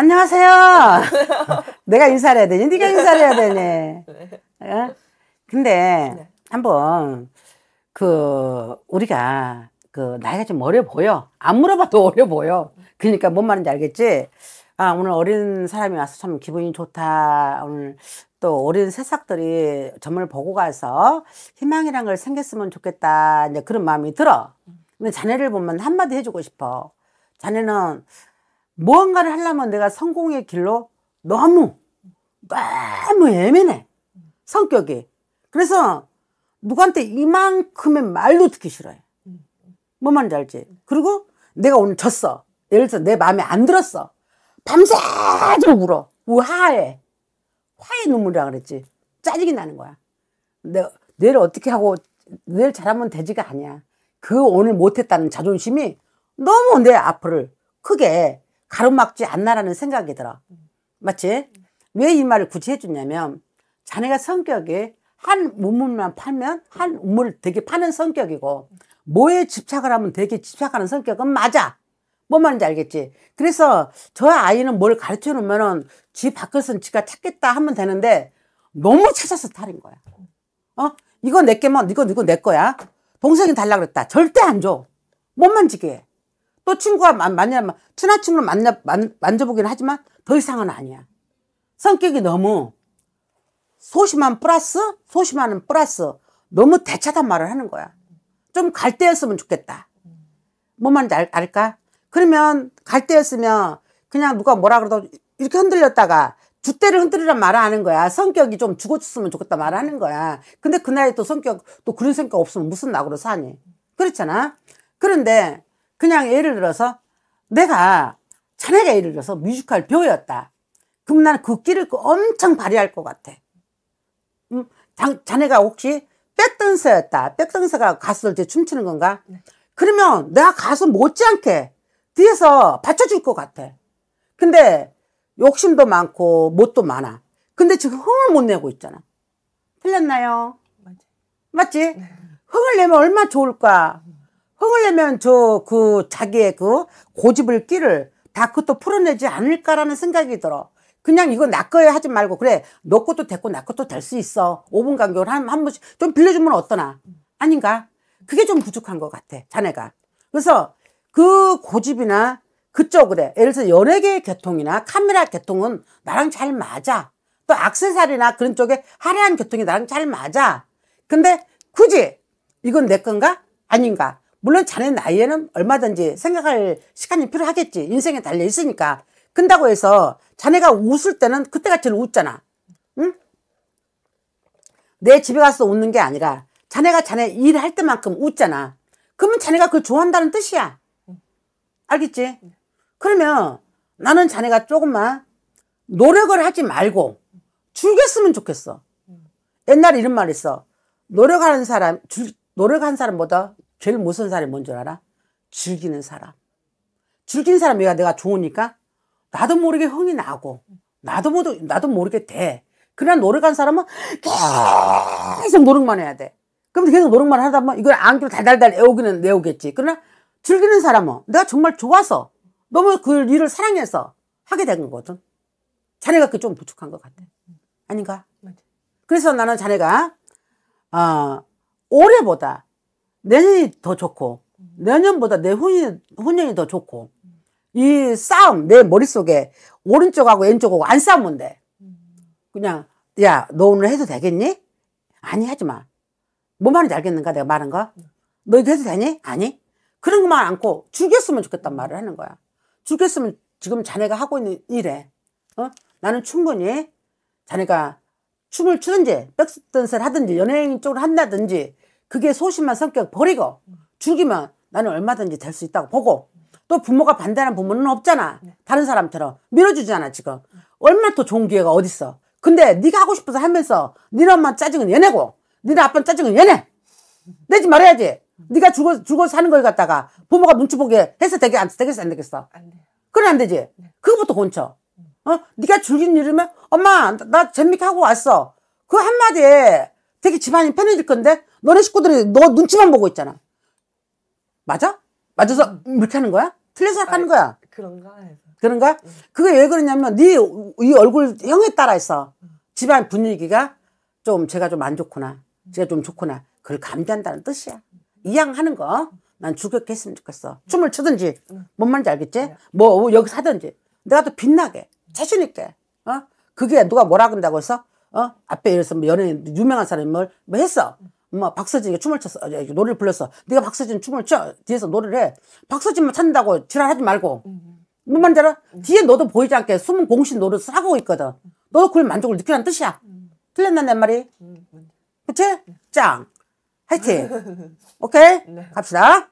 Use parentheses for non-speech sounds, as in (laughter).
안녕하세요. 내가 인사를 해야 되니? 네가 인사를 해야 되니? 네. 어? 근데 네. 한번 그 우리가 그 나이가 좀 어려 보여. 안 물어봐도 (laughs) 어려 보여. 그러니까 뭔 말인지 알겠지? 아 오늘 어린 사람이 와서 참 기분이 좋다. 오늘 또 어린 새싹들이 점을 보고 가서 희망이란 걸 생겼으면 좋겠다. 이제 그런 마음이 들어. 근데 자네를 보면 한마디 해주고 싶어. 자네는 무언가를 하려면 내가 성공의 길로 너무 너무 예민해 성격이 그래서 누구한테 이만큼의 말도 듣기 싫어해 뭐 말인지 알지 그리고 내가 오늘 졌어 예를 들어 서내 마음에 안 들었어 밤새도록 울어 우하해 화의 눈물이라 그랬지 짜증이 나는 거야 내가 내일 어떻게 하고 내일 잘하면 되지가 아니야 그 오늘 못했다는 자존심이 너무 내 앞을 크게 가로막지 않나라는 생각이 들어. 맞지? 왜 이 말을 굳이 해줬냐면 자네가 성격이 한 문물만 팔면 한 문물을 되게 파는 성격이고 뭐에 집착을 하면 되게 집착하는 성격은 맞아. 뭔 말인지 알겠지? 그래서 저 아이는 뭘 가르쳐 놓으면은 지 밖에서는 지가 찾겠다 하면 되는데 너무 찾아서 탈인 거야. 어? 이거 내게면 뭐, 이거 이거 내 거야. 동생이 달라 그랬다. 절대 안 줘. 못 만지게 해. 또 친구가 만나 친한 친구를 만나 만, 만져보긴 하지만 더 이상은 아니야. 성격이 너무 소심한 플러스 소심한 플러스 너무 대차단 말을 하는 거야. 좀 갈때였으면 좋겠다. 뭐만 알, 까 그러면 갈때였으면 그냥 누가 뭐라 그러도 이렇게 흔들렸다가 주대를 흔들리란 말을 하는 거야. 성격이 좀 죽어줬으면 좋겠다 말 하는 거야. 근데 그날에 또 성격, 또 그런 성격 없으면 무슨 낙으로 사니. 그렇잖아. 그런데 그냥 예를 들어서 내가 자네가 예를 들어서 뮤지컬 배우였다. 그럼 나는 그 끼를 그 엄청 발휘할 것 같아. 음, 자, 자네가 혹시 백댄서였다. 백댄서가 가수들 때 춤추는 건가? 네. 그러면 내가 가서 못지않게 뒤에서 받쳐줄 것 같아. 근데 욕심도 많고 못도 많아. 근데 지금 흥을 못 내고 있잖아. 틀렸나요? 맞지? 네. 흥을 내면 얼마나 좋을까? 흥을 내면 저 그 자기의 그 고집을 끼를 다 그것도 풀어내지 않을까라는 생각이 들어. 그냥 이거 나 거야 하지 말고 그래 너 것도 됐고 나 것도 될 수 있어. 5분 간격을 한, 한 번씩 좀 빌려주면 어떠나? 아닌가? 그게 좀 부족한 것 같아 자네가. 그래서 그 고집이나 그쪽으로 예를 들어 서 연예계 계통이나 카메라 계통은 나랑 잘 맞아. 또 악세사리나 그런 쪽에 화려한 계통이 나랑 잘 맞아. 근데 굳이 이건 내 건가? 아닌가? 물론 자네 나이에는 얼마든지 생각할 시간이 필요하겠지. 인생에 달려 있으니까. 근다고 해서 자네가 웃을 때는 그때가 제일 웃잖아. 응? 내 집에 가서 웃는 게 아니라 자네가 자네 일 할 때만큼 웃잖아. 그러면 자네가 그걸 좋아한다는 뜻이야. 알겠지? 그러면 나는 자네가 조금만 노력을 하지 말고 즐겼으면 좋겠어. 옛날에 이런 말 했어. 노력하는 사람, 노력한 사람보다 제일 무슨 사람이 뭔 줄 알아? 즐기는 사람. 즐긴 사람이야 내가 좋으니까 나도 모르게 흥이 나고 나도 모르 나도 모르게 돼. 그러나 노력한 사람은 계속 노력만 해야 돼. 그럼 계속 노력만 하다 보면 이걸 안기로 달달달 애우기는 애우겠지. 그러나 즐기는 사람은 내가 정말 좋아서 너무 그 일을 사랑해서 하게 된 거거든. 자네가 그 좀 부족한 것 같아. 아닌가? 그래서 나는 자네가 어, 올해보다 내년이 더 좋고 내년보다 내 후년, 후년이 더 좋고 이 싸움 내 머릿속에 오른쪽하고 왼쪽하고 안 싸우면 돼 그냥 야 너 오늘 해도 되겠니? 아니 하지 마. 뭐 말인지 알겠는가 내가 말한 거? 너 이거 해도 되니? 아니 그런 거만 않고 죽였으면 좋겠단 말을 하는 거야 죽였으면 지금 자네가 하고 있는 일에 어? 나는 충분히 자네가 춤을 추든지 백스댄스를 하든지 연예인 쪽으로 한다든지 그게 소심한 성격 버리고 죽이면 나는 얼마든지 될 수 있다고 보고 또 부모가 반대하는 부모는 없잖아. 네. 다른 사람처럼 밀어주잖아 지금. 얼마나 더 좋은 기회가 어딨어. 근데 네가 하고 싶어서 하면서 니네 엄마 짜증은 얘네고 니네 아빠는 짜증은 얘네. 내지 말아야지. 네가 죽어 죽어 사는 걸 갖다가 부모가 눈치 보게 해서 되게 안 되겠어 안 되겠어. 그래안 되지. 네. 그거부터 곤쳐. 음. 어? 네가 줄긴 일이면 엄마 나, 나 재밌게 하고 왔어. 그 한마디에 되게 집안이 편해질 건데 너네 식구들이 너 눈치만 보고 있잖아. 맞아? 맞아서 음. 이렇게 하는 거야? 틀린 서하는 거야. 그런가 그런가? 그게 왜 그러냐면 네 이 얼굴형에 따라 있어. 집안 분위기가 좀 제가 좀 안 좋구나. 제가 좀 좋구나. 그걸 감지한다는 뜻이야. 이양하는 거. 난죽였겠으면 좋겠어. 춤을 추든지. 뭔 말인지 알겠지? 네. 뭐 여기 사든지. 내가 또 빛나게. 자신 있게. 어? 그게 누가 뭐라 그런다고 해서 어? 앞에 예를 들어서 뭐 연예인 유명한 사람이 뭘뭐 했어. 엄 박서진이 춤을 췄어 아, 노래를 불렀어 네가 박서진 춤을 춰 뒤에서 노래를 해 박서진만 찾는다고 지랄하지 말고 뭔 말인지 알아? 뒤에 너도 보이지 않게 숨은 공신 노릇을 하고 있거든 너도 그걸 만족을 느끼라는 뜻이야 음. 틀렸나 내 말이? 음. 그치? 짱 음. 화이팅 (laughs) 오케이? 네. 갑시다